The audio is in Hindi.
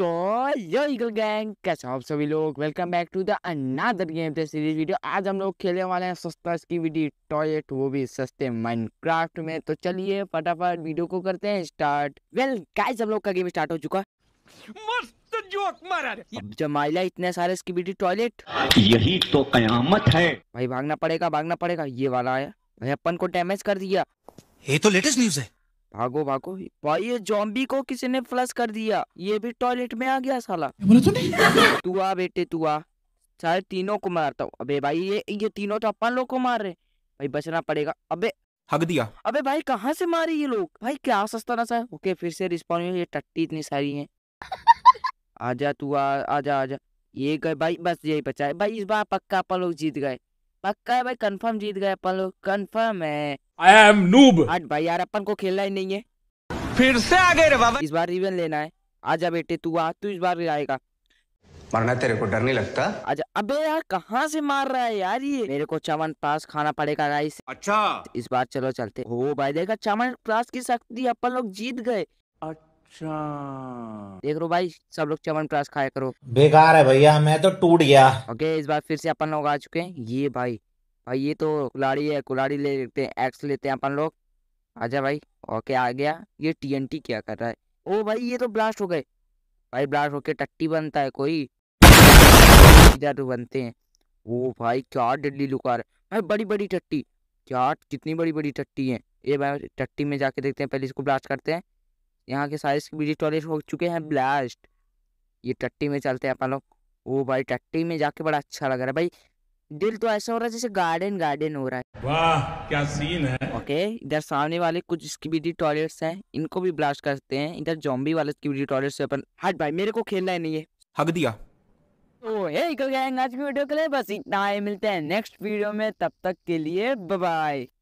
सो यो ईगल गैंग कैसे हो आप सभी लोग welcome back to the another game play series video आज हम लोग खेलने वाले हैं सस्ता इसकी वीडियो टॉयलेट वो भी सस्ते माइनक्राफ्ट में तो चलिए फटाफट वीडियो को करते हैं स्टार्ट वेल well, गाइस हम लोग का गेम स्टार्ट हो चुका मस्त जोक मारा रे अब जमाइला इतने सारे इसकी वीडियो टॉयलेट यही तो कयामत है भाई भागना पड़ेगा भागना पड़ेगा ये वाला है भाई अपन को डैमेज कर दिया ये तो लेटेस्ट न्यूज है भागो भागो भाई ये जॉम्बी को किसी ने फ्लश कर दिया ये भी टॉयलेट में आ गया साला तू आ बेटे तू आ चाहे तीनों को मारता हूँ अबे भाई ये ये तीनों तो अपन लोग को मार रहे भाई बचना पड़ेगा अबे हक दिया अबे भाई कहाँ से मारे ये लोग भाई क्या सस्ता ना है ओके फिर से रिस्पॉन्ड ये टट्टी इतनी सारी है आजा तू आ आजा आजा ये गए भाई बस यही बचा है भाई इस बार पक्का अपन लोग जीत गए पक्का है भाई कंफर्म जीत गए अपन लोग कंफर्म है आई एम नूब आज भाई यार अपन को खेलना ही नहीं है फिर से आ गए रे बाबा इस बार इवन लेना है आजा बेटे तू आ तू इस बार भी आएगा मरना तेरे को डर नहीं लगता अच्छा अबे यार कहाँ से मार रहा है यार ये मेरे को चमन पास खाना पड़ेगा राइस अच्छा इस बार चलो चलते हो भाई देखा चमन पास की शक्ति अपन लोग जीत गए अच्छा देख रो भाई सब लोग चमन प्रास खाया करो बेकार है भैया मैं तो टूट गया ओके इस बार फिर से अपन लोग आ चुके हैं ये भाई भाई ये तो कुलाड़ी है कुलाड़ी ले लेते हैं एक्स लेते हैं अपन लोग आजा भाई ओके आ गया ये टीएनटी क्या कर रहा है ओ भाई ये तो ब्लास्ट हो गए भाई ब्लास्ट होके टट्टी बनता है कोई जादू तो बनते हैं ओ भाई क्या डिडली लुकार भाई बड़ी बड़ी टट्टी क्या कितनी बड़ी बड़ी टट्टी है ये भाई टट्टी में जाके देखते हैं पहले इसको ब्लास्ट करते हैं यहाँ के सारे बिजली टॉयलेट हो चुके हैं ब्लास्ट ये टट्टी में चलते हैं अपन लोग ओ भाई टट्टी में जाके बड़ा अच्छा लग रहा है भाई दिल तो ऐसा हो रहा है जैसे गार्डन गार्डन हो रहा है वाह क्या सीन है ओके इधर सामने वाले कुछ स्कीबीडी टॉयलेट्स हैं इनको भी ब्लास्ट करते हैं इधर जॉम्बी वाले स्कीबीडी टॉयलेट्स से अपन हट भाई मेरे को खेलना है नहीं है हक दिया तो हे गाइस आज की वीडियो के लिए बस इतना ही मिलते हैं नेक्स्ट वीडियो में तब तक के लिए बाय